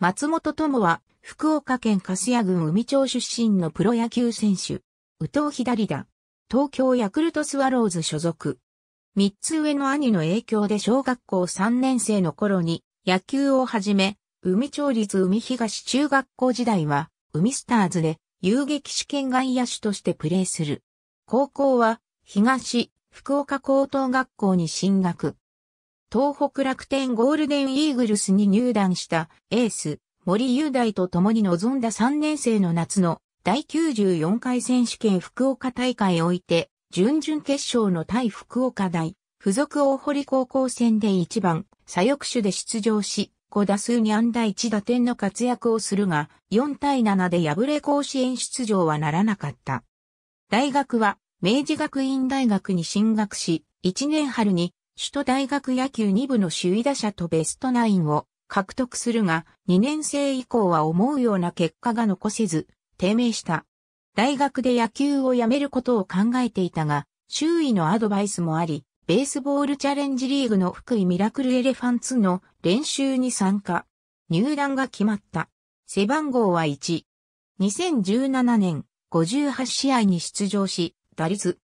松本智は、福岡県粕屋郡海町出身のプロ野球選手。宇藤左田、東京ヤクルトスワローズ所属。三つ上の兄の影響で小学校三年生の頃に野球を始め、海町立海東中学校時代は、海スターズで遊撃試験外野手としてプレーする。高校は、東、福岡高等学校に進学。東北楽天ゴールデンイーグルスに入団したエース森雄大と共に臨んだ3年生の夏の第94回選手権福岡大会おいて準々決勝の対福岡大付属大堀高校戦で1番左翼手で出場し5打数に安打1打点の活躍をするが4対7で敗れ甲子園出場はならなかった。大学は明治学院大学に進学し1年春に首都大学野球2部の首位打者とベストナインを獲得するが、2年生以降は思うような結果が残せず、低迷した。大学で野球をやめることを考えていたが、周囲のアドバイスもあり、ベースボールチャレンジリーグの福井ミラクルエレファンツの練習に参加。入団が決まった。背番号は1。2017年、58試合に出場し、打率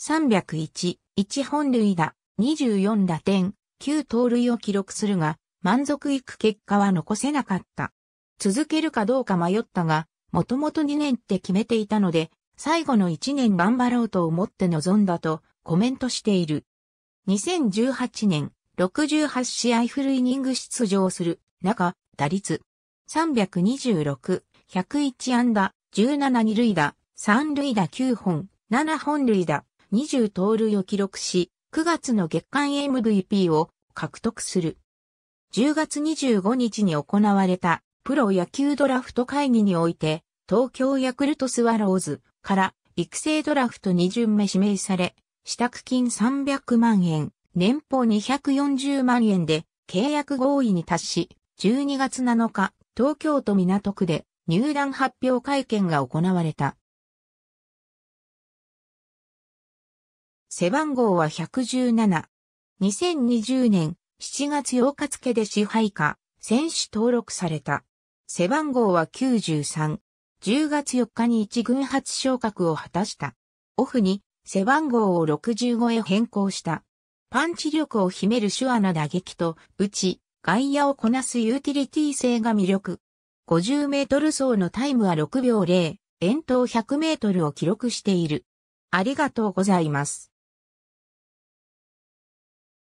301、1本塁打、24打点、9盗塁を記録するが、満足いく結果は残せなかった。続けるかどうか迷ったが、もともと2年って決めていたので、最後の1年頑張ろうと思って臨んだとコメントしている。2018年、68試合フルイニング出場する中、打率326、101安打、17二塁打、3塁打9本、7本塁打、20盗塁を記録し、9月の月間 MVP を獲得する。10月25日に行われたプロ野球ドラフト会議において、東京ヤクルトスワローズから育成ドラフト2巡目指名され、支度金300万円、年俸240万円で契約合意に達し、12月7日、東京都港区で入団発表会見が行われた。背番号は117。2020年7月8日付で支配下、選手登録された。背番号は93。10月4日に一軍初昇格を果たした。オフに背番号を65へ変更した。パンチ力を秘める手話な打撃と、打ち、外野をこなすユーティリティ性が魅力。50メートル走のタイムは6秒0、遠投100メートルを記録している。ありがとうございます。